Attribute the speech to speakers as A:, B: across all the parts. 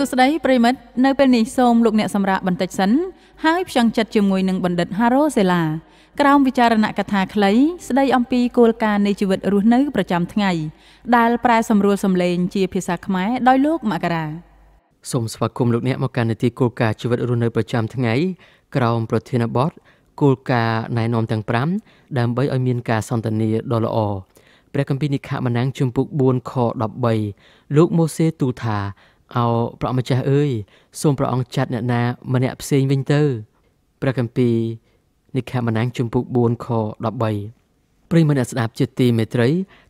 A: សួស្តីប្រិមិត្តនៅពេលនេះសូមលោកអ្នកសម្រាប់បន្តិចសិន ហើយផ្ចង់ចិត្តជាមួយនឹងបណ្ឌិត Haro Sela ក្រោមវិចារណកថាខ្លី ស្ដីអំពីគោលការណ៍នៃជីវិតរស់នៅប្រចាំថ្ងៃដែលប្រែសម្រួលសម្លេងជាភាសាខ្មែរដោយលោកមករា
B: សូមស្វាគមន៍លោកអ្នកមកកាន់នីតិគោលការណ៍ជីវិតរស់នៅប្រចាំថ្ងៃ ក្រោមប្រធានបទគោលការណ៍ណែនាំទាំង5ដើម្បីឲ្យមានការសន្ទនាដ៏ល្អព្រះគម្ពីរនិខមណាំងជំពូក4ខ13លោកម៉ូសេទូលថាឱព្រះម្ចាស់អើយសូមព្រះអង្គចាត់អ្នកណា ម្នាក់ផ្សេងវិញទៅព្រះគម្ពីរនិខមណាំងជំពូក4ខ13ប្រិយមិត្តអ្នកស្ដាប់ជាទីមេត្រី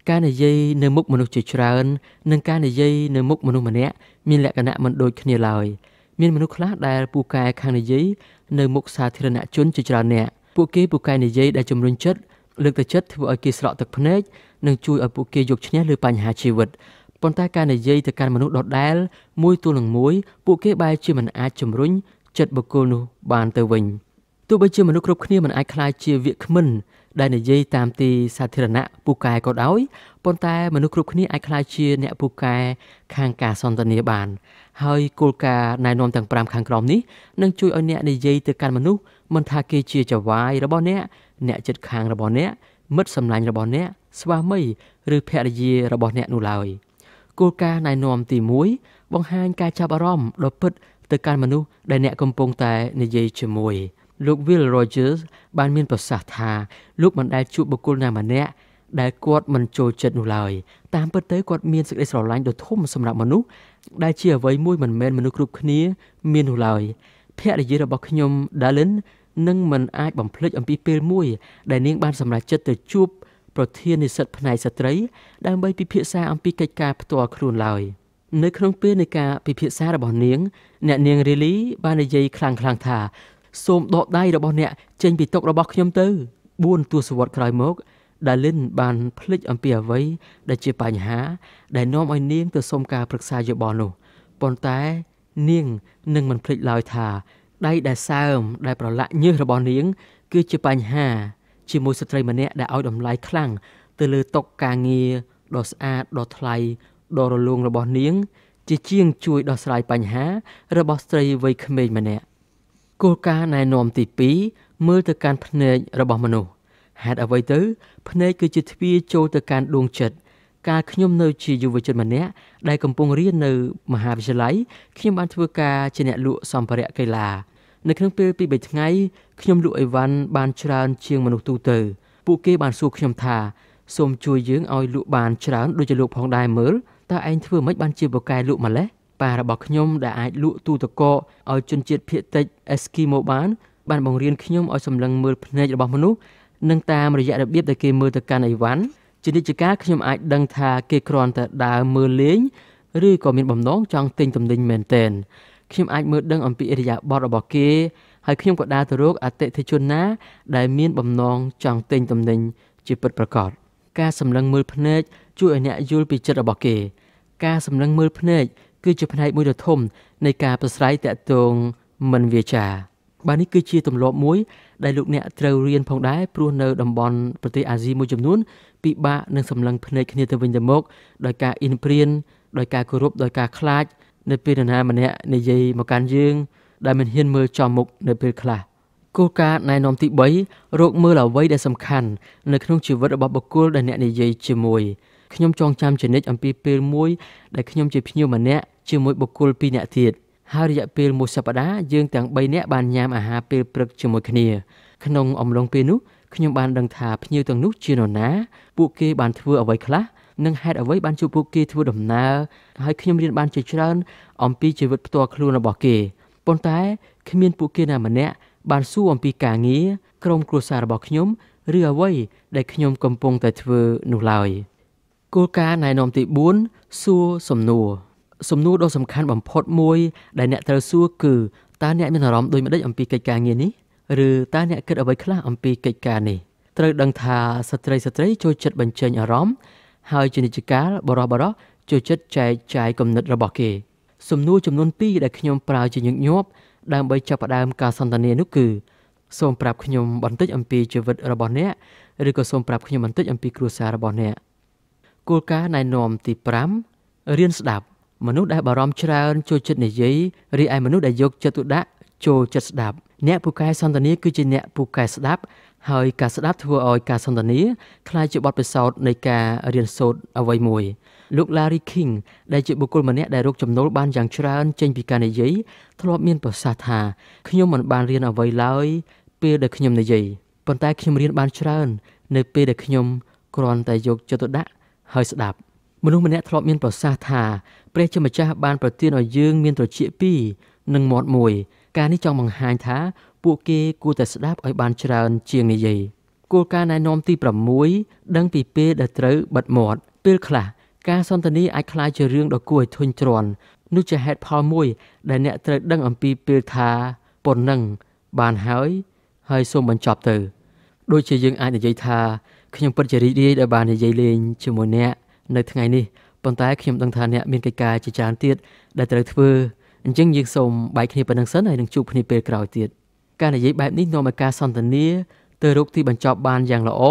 B: ការនិយាយនៅមុខមនុស្សជាច្រើននិងការនិយាយនៅមុខមនុស្សម្នាក់មានលក្ខណៈមិនដូចគ្នាឡើយមានមនុស្សខ្លះដែលពូកែខាងនិយាយនៅមុខសាធារណជនជាច្រើនអ្នក ពួកគេពូកែនិយាយដែលជំរុញចិត្តលើកទឹកចិត្តធ្វើឲ្យគេស្រក់ទឹកភ្នែកនិងជួយឲ្យពួកគេយកឈ្នះលើបញ្ហាជីវិតប៉ុន្តែការនិយាយទៅកាន់មនុស្សដដែលមួយទល់នឹងមួយពួកគេបែរជាមិនអាចជំរុញចិត្តបុគ្គលនោះបានទៅវិញទោះបីជាមនុស្សគ្រប់គ្នាមិនអាចខ្លាយជាវាគ្មិនដែលនិយាយតាមទីសាធារណៈពូកែក៏ដោយប៉ុន្តែមនុស្សគ្រប់គ្នា អាចខ្លាយជា អ្នកពូកែខាងការសន្ទនា បាន ហើយគោលការណ៍ណែនាំទាំង5ខាងក្រោមនេះនឹងជួយឲ្យអ្នកនិយាយទៅកាន់មនុស្សមិនថាគេជាចវាយរបស់អ្នក អ្នកជិតខាងរបស់អ្នកមិត្តសម្លាញ់របស់អ្នកស្វាមីឬភរិយារបស់អ្នកនោះឡើយ។គោលការណ៍ណែនាំទី1បង្ហាញការចាប់អារម្មណ៍ដ៏ពិតទៅកាន់មនុស្សដែលអ្នកកំពុងតែនិយាយជាមួយលោក Will Rogers បានមានប្រសាសន៍ថាលោកមិនដែលជួបបុគ្គលណាម្នាក់ដែលគាត់មិនចូលចិត្តនោះឡើយតាមពិតទៅគាត់មានសេចក្តីស្រឡាញ់ដ៏ធំសម្រាប់មនុស្សដែលជាអ្វីមួយមិនមែនមនុស្សគ្រប់គ្នា មាននោះឡើយភរិយារបស់ខ្ញុំ Darlin នឹងមិនអាចបំភ្លេចអំពីពេលមួយដែលនាងបានសម្រេចចិត្តទៅជួបប្រធាននិស្សិតផ្នែកស្ត្រីដើម្បីពិភាក្សាអំពីកិច្ចការផ្ទាល់ខ្លួនឡើយនៅក្នុងពេលនៃការពិភាក្សារបស់នាង អ្នកនាងរីលី បាននិយាយខ្លាំងៗថាសូមដកដៃរបស់អ្នកចេញពីតុរបស់ខ្ញុំទៅ4ទសវត្សរ៍ក្រោយមកដាលីនបានភ្លេចអំពីអ្វីដែលជាបញ្ហា ដែលនាំឲ្យនាងទៅសុំការប្រឹក្សាយោបល់នោះប៉ុន្តែនាងនឹងមិនភ្លេចឡើយថាដៃដែលសើមដែលប្រឡាក់ញើសរបស់នាង គឺជាបញ្ហាជាមួយស្ត្រីម្នាក់ដែលឲ្យតម្លៃខ្លាំងទៅលើតុការងារដ៏ស្អាតដ៏ថ្លៃដ៏រលូងរបស់នាង ជាជាងជួយដោះស្រាយបញ្ហា របស់ស្ត្រីវ័យក្មេងម្នាក់គោលការណ៍ណែនាំទី2មើលទៅកាន់ភ្នែករបស់មនុស្សហេតុអ្វីទៅភ្នែកគឺជាទ្វារចូលទៅកាន់ដួងចិត្តកាលខ្ញុំនៅជាយុវជនម្នាក់ដែលកំពុងរៀននៅមហាវិទ្យាល័យខ្ញុំបានធ្វើការជាអ្នកលក់សម្ភារៈកីឡានៅក្នុងពេលពី3ថ្ងៃខ្ញុំលក់អីវ៉ាន់បានច្រើនជាងមនុស្សទូទៅពួកគេបានសួរខ្ញុំថាសូមជួយយើងឲ្យលក់បានច្រើនដូចជាលោកផងដែរមើលតើឯងធ្វើម៉េចបានជាបកែលក់ម្លេះប៉ារបស់ខ្ញុំដែលអាចលក់ទូទឹកកកឲ្យជនជាតិភៀតតិចអេស្គីម៉ូបានបានបង្រៀនខ្ញុំឲ្យសម្លឹងមើលភ្នែករបស់មនុស្សនិងតាមរយៈរបៀបដែលគេមើលទៅកាន់អីវ៉ាន់ជានិច្ចការខ្ញុំអាចដឹងថាគេគ្រាន់តែដើរមើលលេងឬក៏មានបំណងចង់ទិញទំនិញមែនទែនខ្ញុំអាចមើលដឹងអំពីឥរិយាបថរបស់គេហើយខ្ញុំក៏ដើរទៅរកអតិថិជនណា ដែលមាន បំណងចង់ទិញទំនិញជាពិតប្រាកដការសម្លឹងមើលភ្នែកជួយឲ្យអ្នកយល់ពីចិត្តរបស់គេការសម្លឹងមើលភ្នែកគឺជាផ្នែកមួយដ៏ធំនៃការប្រស្រ័យតាក់ទងមិនវាចា បាទនេះគឺជាទម្លាប់មួយ ដែលលោកអ្នកត្រូវរៀនផងដែរព្រោះនៅតំបន់ប្រទេសអាស៊ីមួយចំនួនពិបាកនឹងសម្លឹងភ្នែកគ្នាទៅវិញទៅមកដោយការអ៊ីនព្រៀនដោយការគោរពដោយការខ្លាចនៅពេលនរណាម្នាក់និយាយមកកាន់យើងដែលមិនហ៊ានមើលចំមុខនៅពេលខ្លះគោលការណ៍ណែនាំទី3រកមើលអ្វីដែលសំខាន់នៅក្នុងជីវិតរបស់បុគ្គលដែលអ្នកនិយាយជាមួយខ្ញុំចងចាំជានិច្ចអំពីពេលមួយដែលខ្ញុំជាភ្ញៀវម្នាក់ជាមួយបុគ្គល2នាក់ទៀតហើយរយៈពេលមួយសប្តាហ៍យើងទាំង3នាក់បានញ៉ាំអាហារពេលព្រឹកជាមួយគ្នាក្នុងអំឡុងពេលនោះខ្ញុំបានដឹងថាភ្ញៀវទាំងនោះជានរណាពួកគេបានធ្វើអ្វីខ្លះនិងហេតុអ្វីបានជួបពួកគេធ្វើដំណើរហើយខ្ញុំរៀនបានជាច្រើន អំពីជីវិតផ្ទាល់ខ្លួនរបស់គេប៉ុន្តែ គ្មានពួកគេណាម្នាក់បានសួរអំពីការងារក្រុមគ្រួសាររបស់ខ្ញុំឬអ្វីដែលខ្ញុំកំពុងតែធ្វើនោះឡើយគោលការណ៍ណែនាំទី4សួរសំណួរសំណួរដ៏សំខាន់បំផុតមួយដែលអ្នកត្រូវសួរគឺតើអ្នកមានអារម្មណ៍ដូចម្តេចអំពីកិច្ចការងារនេះឬតើអ្នកគិតអ្វីខ្លះ អំពីកិច្ចការនេះត្រូវដឹងថាស្ត្រីស្ត្រីចូលចិត្តបញ្ចេញអារម្មណ៍ហើយជានិច្ចកាលបរោះបរោះចូលចិត្តចែកចាយគំនិតរបស់គេសំណួរចំនួន2ដែលខ្ញុំប្រើជាញឹកញាប់ដើម្បីចាប់ផ្ដើមការសន្ទនានោះគឺសូមប្រាប់ខ្ញុំបន្តិច អំពីជីវិតរបស់អ្នកឬក៏សូមប្រាប់ខ្ញុំបន្តិចអំពីគ្រួសាររបស់អ្នកគោលការណ៍ណែនាំទី5រៀនស្ដាប់មនុស្សដែលបារម្ភច្រើនចូលចិត្តនិយាយរីឯមនុស្សដែលយកចិត្តទុកដាក់ចូលចិត្តស្ដាប់អ្នកពូកែសន្តានាគឺជាអ្នកពូកែស្ដាប់ហើយការស្ដាប់ធ្វើឲ្យការសន្ទនាក្លាយជាបទពិសោធន៍នៃការរៀនសូត្រអ្វីមួយលោក Larry King ដែលជាបុគ្គលម្នាក់ដែលរកចំណូលបានយ៉ាងច្រើនចេញពីការនិយាយធ្លាប់មានប្រសាសន៍ថាខ្ញុំមិនបានរៀនអ្វីឡើយ ពេលដែលខ្ញុំនិយាយប៉ុន្តែខ្ញុំរៀនបានច្រើននៅពេលដែលខ្ញុំគ្រាន់តែយកចិត្តទុកដាក់ហើយស្ដាប់មនុស្សម្នាក់ធ្លាប់មានប្រសាសន៍ថា ព្រះជាម្ចាស់បានប្រទានឲ្យយើងមាន ត្រចៀកពីរនិងមាត់មួយការនេះចង់បង្ហាញថាពួកគេគួរតែស្ដាប់ឲ្យបានច្រើនជាងនិយាយគោលការណ៍ណែនាំទី6ដឹងពីពេលដែលត្រូវបិទមាត់ពេលខ្លះការសន្ទនាអាចក្លាយជារឿងដ៏គួរឲ្យធុញទ្រាន់នោះជាហេតុផលមួយដែលអ្នកត្រូវដឹងអំពីពេលថាប៉ុណ្ណឹងបានហើយហើយសូមបញ្ចប់ទៅ ដូចជាយើងអាចនិយាយថាខ្ញុំពិតជារីករាយដែលបាននិយាយលេងជាមួយអ្នកនៅថ្ងៃនេះប៉ុន្តែខ្ញុំដឹងថាអ្នកមានកិច្ចការជាច្រើនទៀតដែលត្រូវធ្វើអញ្ចឹងយើងសូមបែកគ្នាប៉ុណ្្នឹងសិនហើយនឹងជួបគ្នាពេលក្រោយទៀតការនិយាយបែបនេះនាំឲ្យការសន្ទនាទៅរកទីបញ្ចប់បានយ៉ាងល្អ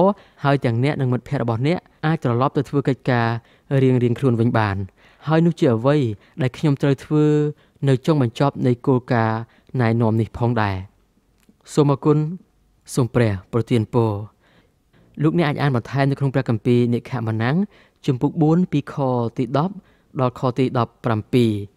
B: ហើយទាំងអ្នកនិងមិត្តភ័ក្តិរបស់អ្នកអាចត្រឡប់ទៅធ្វើកិច្ចការរៀងរៀងខ្លួនវិញបាន ហើយនោះជាអ្វីដែលខ្ញុំត្រូវធ្វើនៅចុងបញ្ចប់នៃគោលការណ៍ណែនាំនេះផងដែរសូមអគុណសូមព្រះប្រទានពរលោកអ្នកអាចអានបន្ថែមនៅក្នុងព្រះគម្ពីរនិខមណង្គជំពូក4ពីខទី10ដល់ខទី17